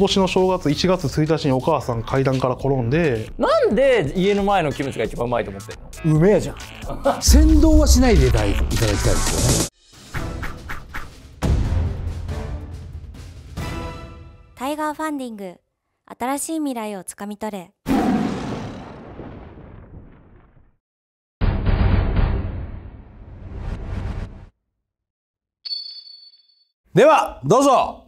今年の正月1月1日にお母さん階段から転んでなんで家の前のキムチが一番うまいと思ってるのうめえじゃん 先導はしないでいただきたいですよねタイガーファンディング新しい未来をつかみ取れではどうぞ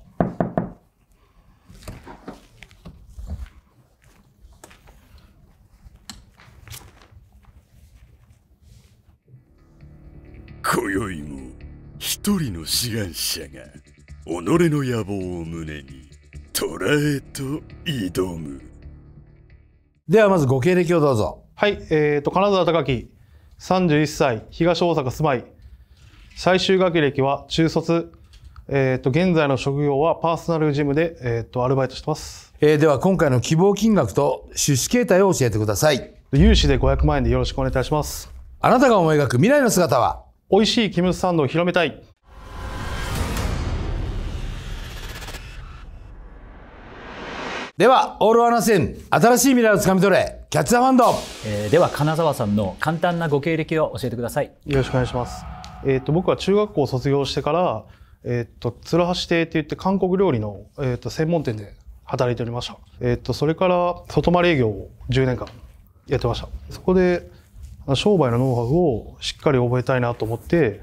今宵も一人の志願者が己の野望を胸に捉えと挑むではまずご経歴をどうぞはいえーと、金沢隆樹31歳東大阪住まい最終学歴は中卒えーと、現在の職業はパーソナルジムで、えーと、とアルバイトしてます、えー、では今回の希望金額と出資形態を教えてください融資で500万円でよろしくお願いいたしますあなたが思い描く未来の姿は美味しいキムサンドを広めたい。では、オールアナセン、新しい未来をつかみ取れ、キャッチャーファンド、えー、では、金沢さんの簡単なご経歴を教えてください。よろしくお願いします。えっ、ー、と、僕は中学校を卒業してから、えっ、ー、と、鶴橋亭って言って韓国料理の、えっ、ー、と、専門店で働いておりました。えっ、と、それから、外回り営業を10年間やってました。そこで、商売のノウハウをしっかり覚えたいなと思って、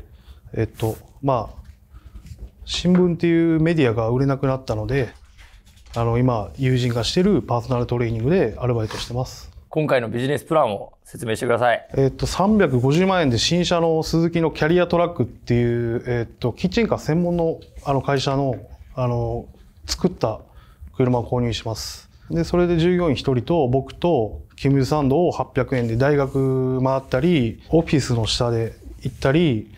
えっと、まあ、新聞っていうメディアが売れなくなったので、あの、今、友人がしてるパーソナルトレーニングでアルバイトしてます。今回のビジネスプランを説明してください。えっと、350万円で新車のスズキのキャリアトラックっていう、えっと、キッチンカー専門のあの会社の、あの、作った車を購入します。でそれで従業員1人と僕とキムズサンドを800円で大学回ったりオフィスの下で行ったり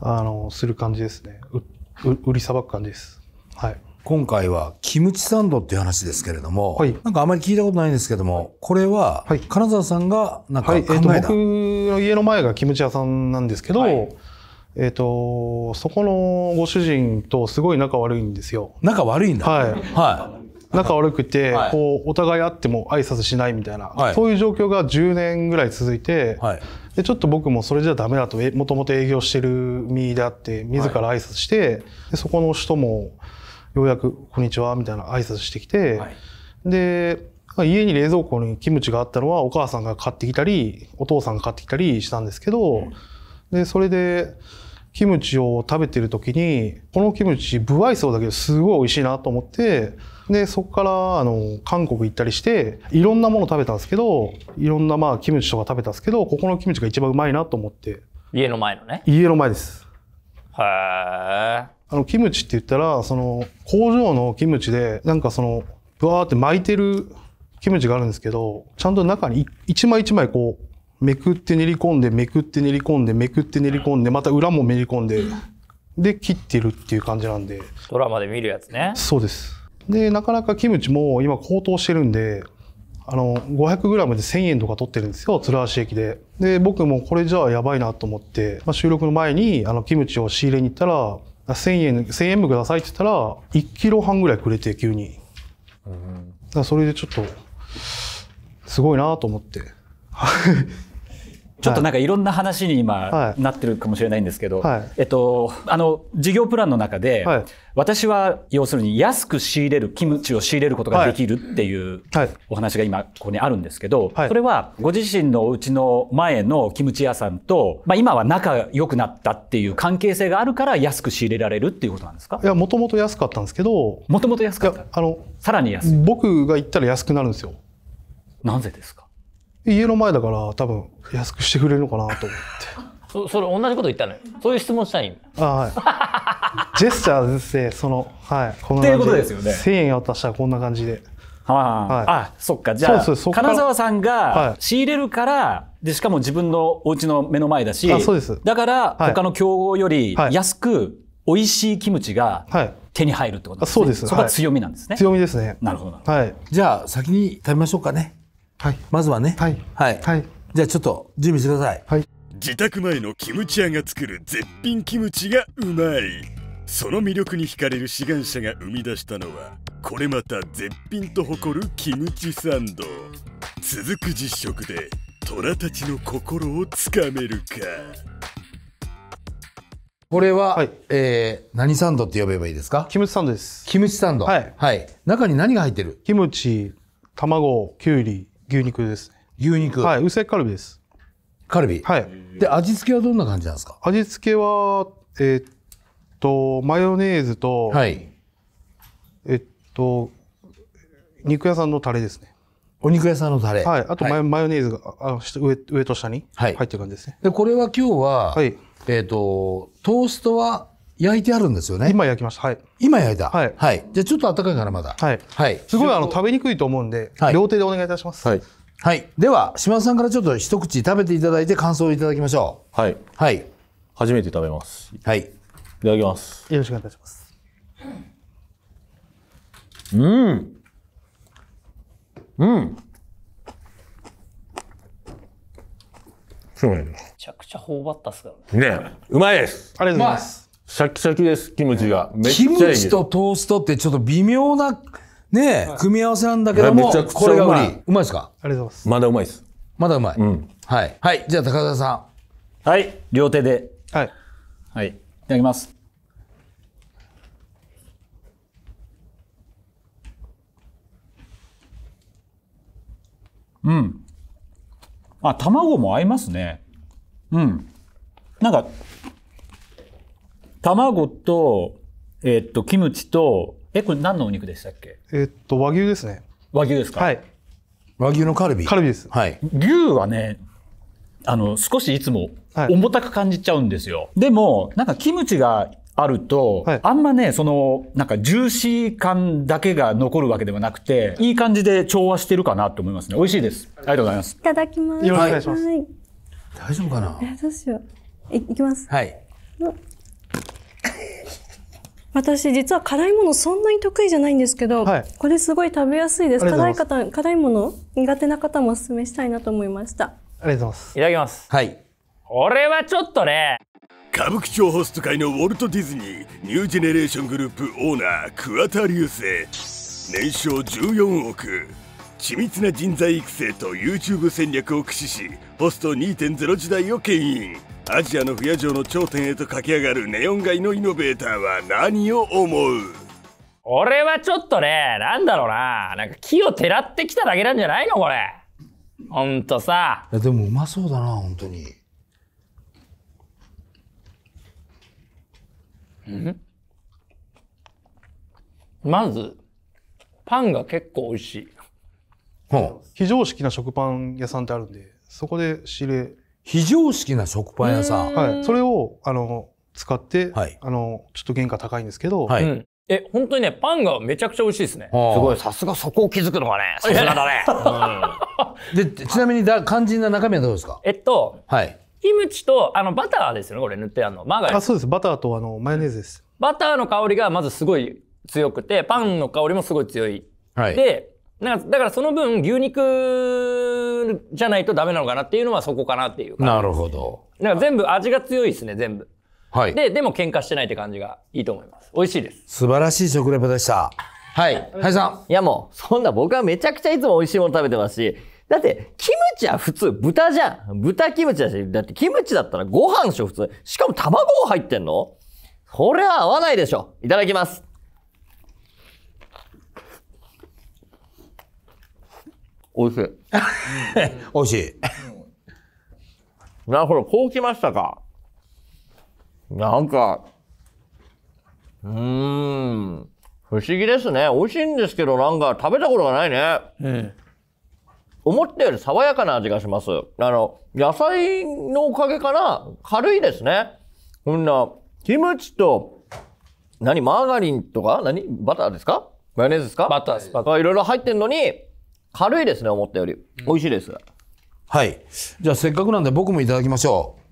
あのする感じですね売りさばく感じです。はい今回はキムチサンドっていう話ですけれども、はい、なんかあまり聞いたことないんですけども、これは金沢さんがなんか考えた、はい、えー、と僕の家の前がキムチ屋さんなんですけど、はい、えっ、ー、とそこのご主人とすごい仲悪いんですよ。仲悪いんだ。はい。はい。仲悪くて、はい、こうお互い会っても挨拶しないみたいな、はい、そういう状況が10年ぐらい続いて、はい、でちょっと僕もそれじゃダメだともともと営業してる身であって自ら挨拶して、でそこの人もようやく「こんにちは」みたいな挨拶してきて、で家に冷蔵庫にキムチがあったのはお母さんが買ってきたりお父さんが買ってきたりしたんですけど、でそれで。キムチを食べてる時にこのキムチ不愛想だけどすごい美味しいなと思ってでそこからあの韓国行ったりしていろんなもの食べたんですけどいろんなまあキムチとか食べたんですけどここのキムチが一番うまいなと思って家の前のね家の前ですへの、キムチって言ったらその工場のキムチでなんかそのぶわーって巻いてるキムチがあるんですけどちゃんと中に一枚一枚こうめくって練り込んで、めくって練り込んで、めくって練り込んで、また裏も練り込んで、で、切ってるっていう感じなんで。ドラマで見るやつね。そうです。で、なかなかキムチも今高騰してるんで、あの、500g で1000円とか取ってるんですよ、鶴橋駅で。で、僕もこれじゃあやばいなと思って、まあ、収録の前に、あの、キムチを仕入れに行ったら、1000円、1000円分くださいって言ったら、1キロ半ぐらいくれて、急に。うん、だそれでちょっと、すごいなと思って。ちょっとなんかいろんな話に今なってるかもしれないんですけど、はい、えっと、あの、事業プランの中で、はい、私は要するに安く仕入れる、キムチを仕入れることができるっていうはい、お話が今ここにあるんですけど、はい、それはご自身のうちの前のキムチ屋さんと、まあ今は仲良くなったっていう関係性があるから安く仕入れられるっていうことなんですかいや、もともと安かったんですけど、もともと安かったあの、さらに安い。僕が行ったら安くなるんですよ。なぜですか家の前だから多分安くしてくれるのかなと思って。そそれ同じこと言ったのよそういう質問したいんあはい。ジェスチャーで、その、はい。こんな感じっていうことですよね1000円渡したらこんな感じで。はいあ、そっか。じゃあ、そうそ金沢さんが仕入れるから、で、しかも自分のお家の目の前だし、あそうですだから、他の競合より安く、美味しいキムチがはい。手に入るってことですね。あそうですそこ強みなんですね。強みですね。なるほどなるほど。はい。じゃあ先に食べましょうかね。はいまずはねはい、はいはい、じゃあちょっと準備してください、はい、自宅前のキムチ屋が作る絶品キムチがうまいその魅力に惹かれる志願者が生み出したのはこれまた絶品と誇るキムチサンド続く実食で虎たちの心をつかめるかこれは、はい、えー、何サンドって呼べばいいですかキムチサンドですキムチサンド、はい、はい、中に何が入ってるキムチ卵きゅうり牛肉です牛肉はい、薄カルビです。カルビはい。で、味付けはどんな感じなんですか味付けは、えー、っと、マヨネーズと、はい。えっと、肉屋さんのタレですね。お肉屋さんのタレ。はい。あとマヨはい、マヨネーズがあ上上と下に入ってる感じですね、はい、で、これは今日は、はい、えっ、と、トーストは焼いてあるんですよね。今焼きました。はい。今焼いた。はい。はい。じゃあちょっと暖かいからまだ。はい。はい。すごいあの食べにくいと思うんで、はい、両手でお願いいたします。はい。はい。では、島田さんからちょっと一口食べていただいて感想をいただきましょう。はい。はい。初めて食べます。はい。いただきます。よろしくお願いいたします。うん。うん。そうなんめちゃくちゃ頬張ったっすからね。ねうまいです。ありがとうございます。シャキシャキです、キムチが。めっちゃいい。キムチとトーストってちょっと微妙な、ね、はい、組み合わせなんだけども、めゃこれがうまい。うまいですかありがとうございます。まだうまいです。まだうまい。うん。はい。はい。じゃあ、高田さん。はい。両手で。はい。はい。いただきます。うん。あ、卵も合いますね。うん。なんか、卵と、えっと、キムチと、え、これ何のお肉でしたっけえっと、和牛ですね。和牛ですかはい。和牛のカルビ。カルビです。はい。牛はね、あの、少しいつも重たく感じちゃうんですよ。はい、でも、なんかキムチがあると、はい、あんまね、その、なんかジューシー感だけが残るわけではなくて、いい感じで調和してるかなと思いますね。美味しいです。ありがとうございます。いただきます。よろしくお願いします。はい、大丈夫かなどうしよう。いきます。はい。私実は辛いものそんなに得意じゃないんですけど、はい、これすごい食べやすいです辛い方辛いもの苦手な方もおすすめしたいなと思いましたありがとうございますいただきますはいこれはちょっとね歌舞伎町ホスト界のウォルト・ディズニーニュージェネレーショングループオーナー桑田流星年商14億緻密な人材育成と YouTube 戦略を駆使しホスト2.0時代を牽引アジアの不夜城の頂点へと駆け上がるネオン街のイノベーターは何を思う俺はちょっとね、なんだろうな、なんか木をてらってきただけなんじゃないのこれ。ほんとさ。でもうまそうだな、ほんとに。んまず、パンが結構美味しい。非常識な食パン屋さんってあるんで、そこで仕入れ非常識な食パン屋さん。はい。それを、あの、使って、はい、あの、ちょっと原価高いんですけど、はい。うんえ、本当にね、パンがめちゃくちゃ美味しいですね。すごい、さすがそこを気づくのがね、さすがだね。で、ちなみにだ肝心な中身はどうですかえっと、はい。キムチと、あの、バターですよね、これ塗ってあの、マーガリン。あ、そうです。バターとあの、マヨネーズです。バターの香りがまずすごい強くて、パンの香りもすごい強い。はい。で、だからその分牛肉じゃないとダメなのかなっていうのはそこかなっていうなるほど。なんか全部味が強いですね、全部。はい。で、でも喧嘩してないって感じがいいと思います。美味しいです。素晴らしい食レポでした。はい。はいさん。いやもう、そんな僕はめちゃくちゃいつも美味しいもの食べてますし、だって、キムチは普通豚じゃん。豚キムチだし、だってキムチだったらご飯でしょ、普通。しかも卵入ってんのそれは合わないでしょ。いただきます。美味しい。美味しい。なるほど、こうきましたか。なんか、うーん、不思議ですね。美味しいんですけど、なんか食べたことがないね。ええ思ったより爽やかな味がします。あの、野菜のおかげかな軽いですね。こんな、キムチと、何マーガリンとか何バターですかマヨネーズですかバターです。バター。いろいろ入ってんのに、軽いですね、思ったより。美味しいです。はい。じゃあせっかくなんで僕もいただきましょう。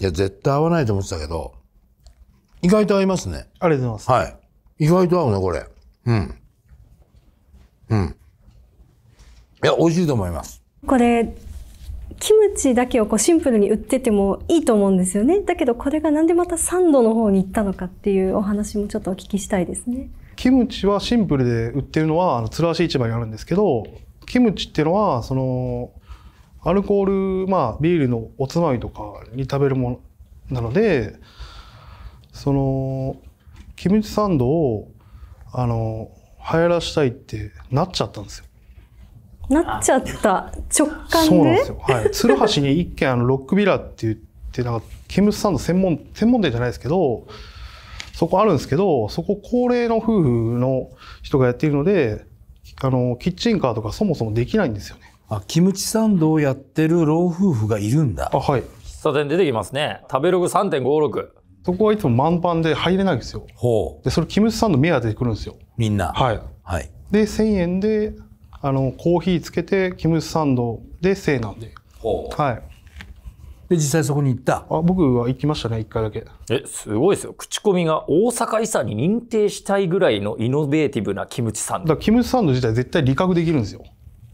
いや、絶対合わないと思ってたけど、意外と合いますね。ありがとうございます。はい。意外と合うね、これ。うん。うん。いや、美味しいと思います。これ、キムチだけをこうシンプルに売っててもいいと思うんですよね。だけどこれがなんでまたサンドの方に行ったのかっていうお話もちょっとお聞きしたいですね。キムチはシンプルで売ってるのはあのらし市場にあるんですけど、キムチっていうのはそのアルコールまあビールのおつまみとかに食べるものなので、そのキムチサンドをあの流行らしたいってなっちゃったんですよ。なっちゃった直感そうなんですよ。はい。鶴橋に一軒ロックビラって言って、なんか、ケムスサンド専門、専門店じゃないですけど、そこあるんですけど、そこ高齢の夫婦の人がやっているので、あの、キッチンカーとかそもそもできないんですよね。あ、キムチサンドをやってる老夫婦がいるんだ。あ、はい。喫茶店出てきますね。食べログ3.56。そこはいつも満帆で入れないんですよ。ほう。で、それキムチサンド目当てで来るんですよ。みんな。はい。はい。で、1000円であのコーヒーつけてキムサンドでいなんで、はい、で実際そこに行ったあ僕は行きましたね1回だけえすごいですよ口コミが大阪遺産に認定したいぐらいのイノベーティブなキムチサンドだキムチサンド自体絶対利確できるんですよ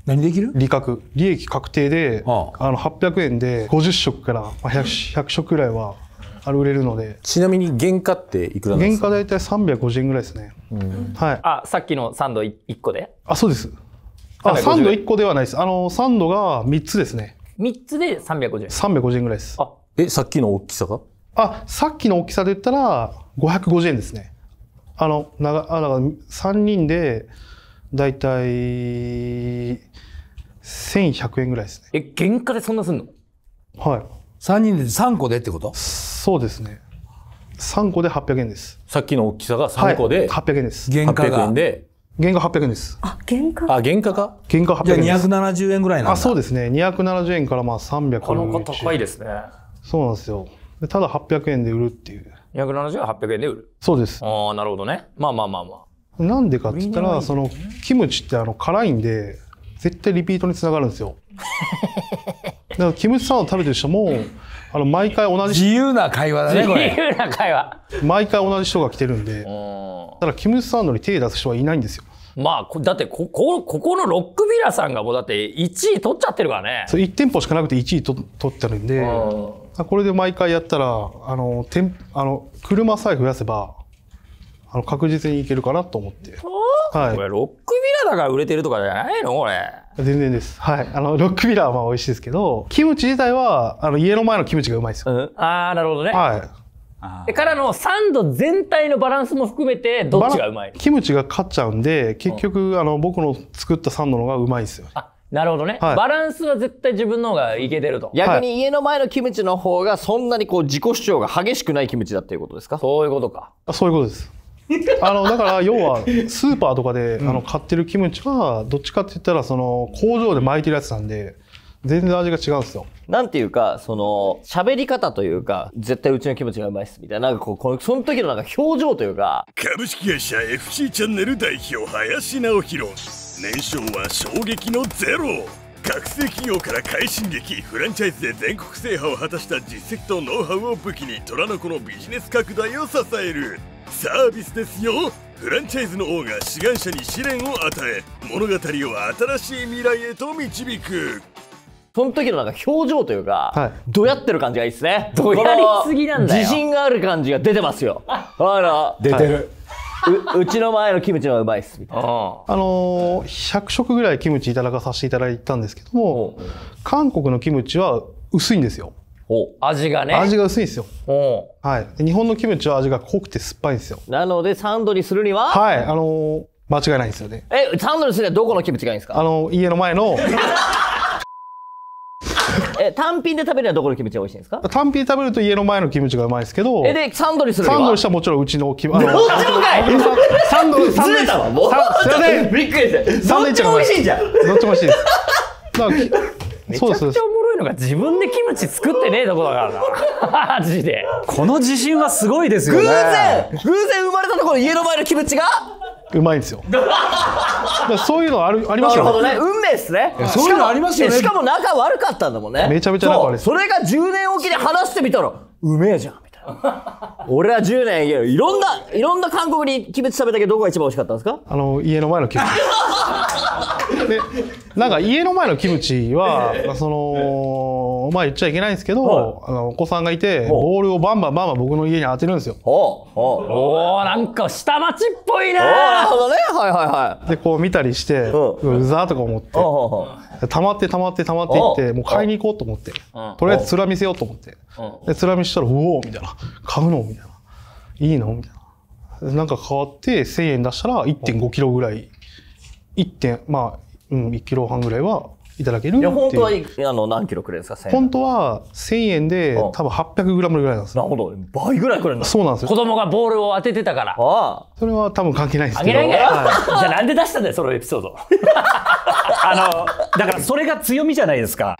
何できる利確利益確定であの800円で50食から 100, 100食くらいはあれ売れるのでちなみに原価っていくらなんですか原価大体350円ぐらいですね、うん、はい、あさっきのサンド 1, 1個であそうですあ、サンド1個ではないです。あの、サンドが3つですね。3つで350円。350円ぐらいです。あ、え、さっきの大きさがあ、さっきの大きさで言ったら550円ですね。あの、なが、あ、だから3人で、だいたい1100円ぐらいですね。え、原価でそんなすんのはい。3人で3個でってことそうですね。3個で800円です。さっきの大きさが3個で、はい、800円です。原価が。800円で原価800円です。あ、原価あ、原価か原価800円です。じゃあ270円ぐらいなんだあ、そうですね。270円からまあ300円。この子高いですね。そうなんですよ。ただ800円で売るっていう。270円は800円で売る。そうです。ああ、なるほどね。まあまあまあまあ。なんでかって言ったら、ね、その、キムチってあの、辛いんで、絶対リピートにつながるんですよ。だから、キムチサラダ食べてる人も、あの毎回同じ自由な会話だねこれ自由な会話毎回同じ人が来てるんでだからキム・サンドに手出す人はいないんですよまあ、だってここ、ここのロックビラさんがもうだって1位取っちゃってるからね。そう、1店舗しかなくて1位と取ってるんで、これで毎回やったら、あの、てんあの車さえ増やせば、あの確実にいけるかなと思って。はい、これロックビラだから売れてるとかじゃないのこれ。全然です。はい。あの、ロックビラはまあ美味しいですけど、キムチ自体は、あの、家の前のキムチがうまいですよ。うん、ああ、なるほどね。はい。からのサンド全体のバランスも含めてどっちがうまいキムチが勝っちゃうんで結局、うん、あの僕の作ったサンドの方がうまいですよあなるほどね、はい、バランスは絶対自分の方がいけてると逆に家の前のキムチの方がそんなにこう自己主張が激しくないキムチだっていうことですかそういうことかそういうことですあのだから要は スーパーとかであの買ってるキムチはどっちかって言ったらその工場で巻いてるやつなんで全然味が違うんですよ。なんていうか、その、喋り方というか、絶対うちのキムチがうまいっす、みたいな。なんかこう、こその時のなんか表情というか。株式会社 FC チャンネル代表、林直弘。年商は衝撃のゼロ。学生企業から快進撃、フランチャイズで全国制覇を果たした実績とノウハウを武器に、虎の子のビジネス拡大を支える。サービスですよフランチャイズの王が志願者に試練を与え物語を新しい未来へと導くその時のなんか表情というか、はい、どやってる感じがいいですね。どやりすぎなんだよ。自信がある感じが出てますよ。あら。出てる。はい、ううちの前のキムチのうまいっすみたいな。あのー、100食ぐらいキムチいただかさせていただいたんですけども、韓国のキムチは薄いんですよ。お味がね味が薄いんですよ、はい、日本のキムチは味が濃くて酸っぱいんですよなのでサンドにするにははいあのー、間違いないんですよねえサンドにするにはどこのキムチがいいんですかあの家の前の え単品で食べるのはどこのキムチが美味しいんですか単品で食べると家の前のキムチがうまいですけどえでサンドにするサンドにしたらもちろんうちのキムチどっちもかいサンドサンドにしたわもうすいませんびっくりしてどっちも美味しいじゃんどっちも美味しいですだからそうですいのが自分でキムチ作ってねえとこだからなマジでこの自信はすごいですよね偶然偶然生まれたところ家の前のキムチがうまいんですよそういうのあるありますよなるほどね運命っすねそういうのありますよねしかも仲悪かったんだもんねめちゃめちゃ仲悪いそれが10年おきで話してみたらうめえじゃんみたいな俺は10年いろんないろんな韓国にキムチ食べたけどどこが一番美味しかったんですかあの家の前のキムチでなんか家の前のキムチは、そのまあ言っちゃいけないんですけど、あのお子さんがいてボールをバンバンバンバン僕の家に当てるんですよ。おおなんか下町っぽいね。なるほどねはいはいはい。でこう見たりして、うざーとか思って、たまってたまってたまっていってもう買いに行こうと思って、とりあえずつらみせようと思って、でつらみしたら「うお!」みたいな「買うの?」みたいな「いいの?」みたいな。なんか変わって1000円出したら1.5キロぐらい1点、まあ、うん、1キロ半ぐらいはいただけるいや本当はあの何キロくれるんですか本当は1000円で、うん、多分 800g ぐらいなんですなるほど倍ぐらいくれるんだそうなんですよ子供がボールを当ててたからああそれは多分関係ないですけどあげないかはい、じゃあなんで出したんだよそのエピソード あのだからそれが強みじゃないですか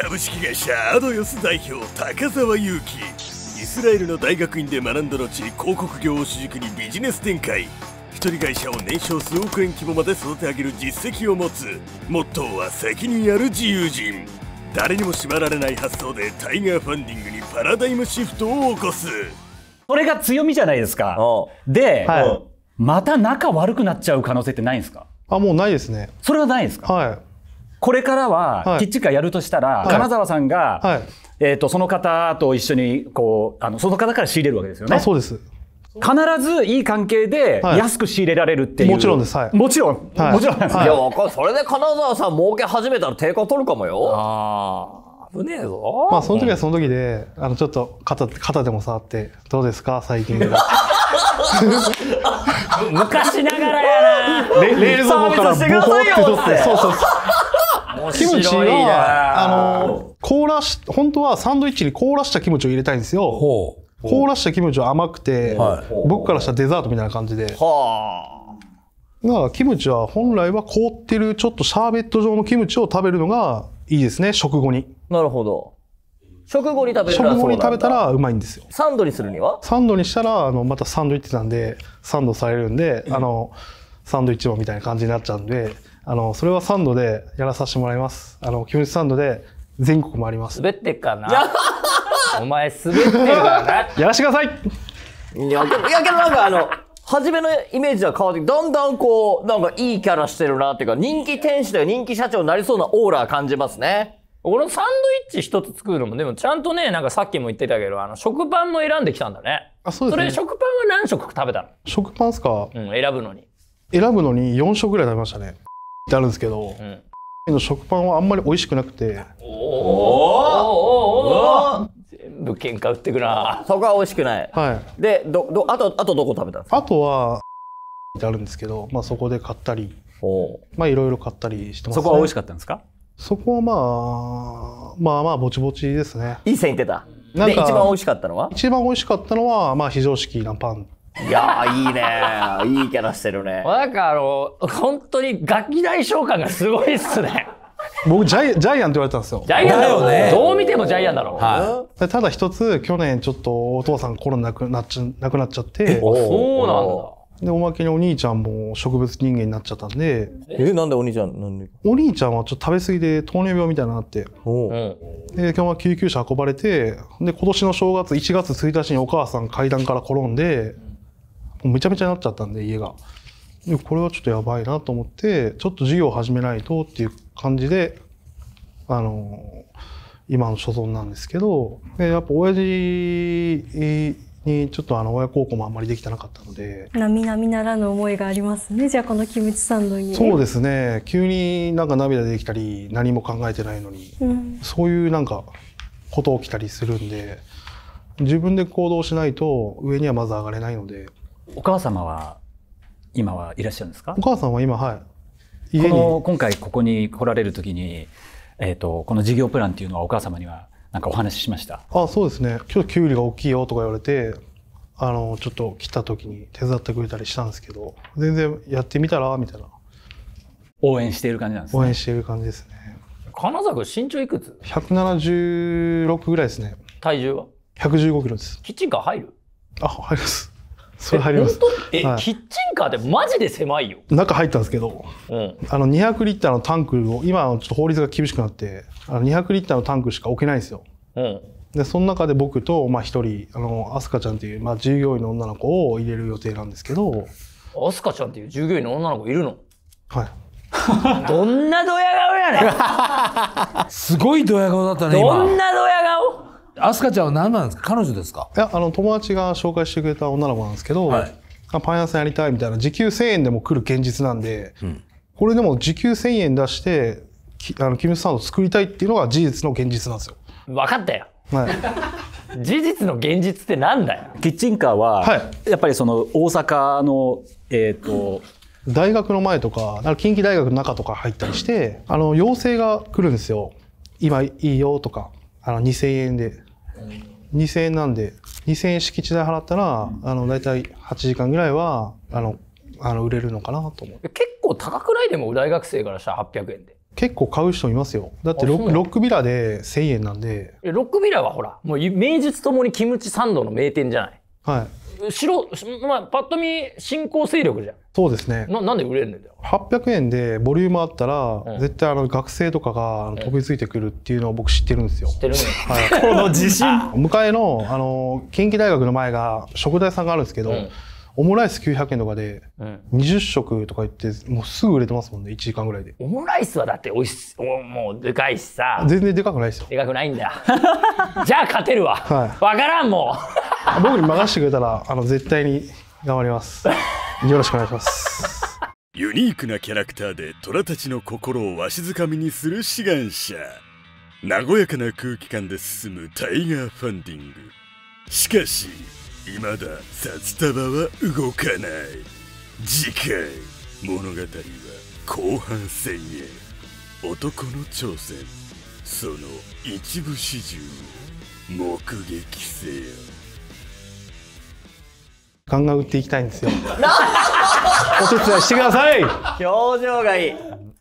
株式会社アドヨス代表高澤祐樹イスラエルの大学院で学んだ後広告業を主軸にビジネス展開一人会社を年商数億円規模まで育て上げる実績を持つモットーは責任ある自由人誰にも縛られない発想でタイガーファンディングにパラダイムシフトを起こすそれが強みじゃないですかで、はい、また仲悪くなっちゃう可能性ってないんですかあもうないですねそれはないですか、はい、これからはキッチンカーやるとしたら、はい、金沢さんが、はい、えーと、とその方と一緒にこうあのその方から仕入れるわけですよねそうです必ずいい関係で安く仕入れられるっていう、はい、もちろんです、はい、もちろん、はい、もちろん、はい、いや分かるそれで金沢さん儲け始めたら定価取るかもよああ危ねえぞまあその時はその時で、あのちょっと肩肩でも触ってどうですか最近昔ながらやな レ冷蔵庫からボコってってそうそうそうキムチはあの凍らし本当はサンドイッチに凍らしたキムチを入れたいんですよ凍らしたキムチは甘くて、はい、僕からしたらデザートみたいな感じで。はだからキムチは本来は凍ってるちょっとシャーベット状のキムチを食べるのがいいですね、食後に。なるほど。食後に食べたら食後に食べたらうまいんですよ。サンドにするにはサンドにしたら、あの、またサンドイッチなんで、サンドされるんで、あの、サンドイッチもみたいな感じになっちゃうんで、あの、それはサンドでやらさせてもらいます。あの、キムチサンドで全国もあります。滑ってっかな。お前滑ってるからな。やらしてくださいいや、でもやけどなんかあの、初めのイメージは変わって、だんだんこう、なんかいいキャラしてるなっていうか、人気天使とか人気社長になりそうなオーラ感じますね。このサンドイッチ一つ作るのも、でもちゃんとね、なんかさっきも言ってたけど、あの、食パンも選んできたんだね。あ、そうですそれ食パンは何食食べたの食パンっすかうん、選ぶのに。選ぶのに4食ぐらい食べましたね。ってあるんですけど、うんの食パンはあんまり美味しくなくて、おおおおお物件買ってくなそこは美味しくないはいでどどあとあとどこ食べたんですかあとはってあるんですけど、まあ、そこで買ったりおまあいろいろ買ったりしてます、ね、そこは美味しかったんですかそこはまあまあまあぼちぼちですねいい線いってたなんか一番美味しかったのは一番美味しかったのは、まあ、非常識なパンいやいいねいいキャラしてるねなんかあの本当にガキ大召喚がすごいっすね僕ジャイジャイアンって言われたんですよジャイアンだろうねどう見てもジャイアンだろ、はい、ただ一つ去年ちょっとお父さんコロナなくなっちゃなくなっちゃってそうなんだでおまけにお兄ちゃんも植物人間になっちゃったんでえなんでお兄ちゃんなんでお兄ちゃんはちょっと食べ過ぎで糖尿病みたいになってで今日は救急車運ばれてで今年の正月1月1日にお母さん階段から転んでめちゃめちゃになっちゃったんで家がこれはちょっとやばいなと思ってちょっと事業を始めないとっていう感じであの今の所存なんですけどでやっぱ親父にちょっとあの親孝行もあんまりできてなかったので並々ならぬ思いがありますねじゃあこのキムチサンドにそうですね急になんか涙できたり何も考えてないのに、うん、そういうなんかこと起きたりするんで自分で行動しないと上にはまず上がれないのでお母様は今はいらっしゃるんですかお母さんは今はいこの今回ここに来られる時に、えーと、この事業プランっていうのはお母様には何かお話ししましたあそうですね今日きゅうりが大きいよとか言われてあのちょっと来た時に手伝ってくれたりしたんですけど全然やってみたらみたいな応援している感じなんですね応援している感じですね金沢君身長いくつ ?176 ぐらいですね体重は115キロですキッチンカー入るあ入りますそれ入ります。え、はい、キッチンカーってマジで狭いよ。中入ったんですけど、うん、あの200リッターのタンクを今ちょっと法律が厳しくなって、あの200リッターのタンクしか置けないんですよ。うん、でその中で僕とまあ一人あのアスカちゃんというまあ従業員の女の子を入れる予定なんですけど。アスカちゃんっていう従業員の女の子いるの。はい。どんなドヤ顔やねん。すごいドヤ顔だったねどんなドヤ顔。アスカちゃんは何なんですか彼女ですかいやあの友達が紹介してくれた女の子なんですけど、はい、パン屋さんやりたいみたいな時給1000円でも来る現実なんで、うん、これでも時給1000円出してあのキムスタンド作りたいっていうのが事実の現実なんですよ分かったよ、はい、事実の現実ってなんだよキッチンカーは、はい、やっぱりその大阪のえっ、ー、と、大学の前とか近畿大学の中とか入ったりしてあの要請が来るんですよ今いいよとかあの2000円で2000円なんで、2000円敷地代払ったら、あの、だいたい8時間ぐらいは、あの、あの売れるのかなと思う。結構高くないでも、大学生からしたら800円で。結構買う人いますよ。だってロックビラで1000円なんで。ロックビラはほら、もう名実ともにキムチサンドの名店じゃない。はい。白、まあ、パッと見、新興勢力じゃん。そうですね。な、なんで売れるんだよ。800円でボリュームあったら、うん、絶対あの学生とかが飛びついてくるっていうのを僕知ってるんですよ。知ってるね。はい。この自信。向かいの、あの、近畿大学の前が食材さんがあるんですけど、うんオムライス900円とかで、20食とか言って、もうすぐ売れてますもんね、1時間ぐらいで。オムライスはだっておいし、おもうでかいしさ。全然でかくないですよ。でかくないんだ。じゃあ勝てるわ。わ、はい、からんもう。僕に任してくれたらあの絶対に頑張りますよろしくお願いしますユニークなキャラクターで虎たちの心をわしづかみにする志願者和やかな空気感で進むタイガーファンディングしかし未だ札束は動かない次回物語は後半戦へ男の挑戦その一部始終を目撃せよガンガン売っていきたいんですよ お手伝いしてください表情がいい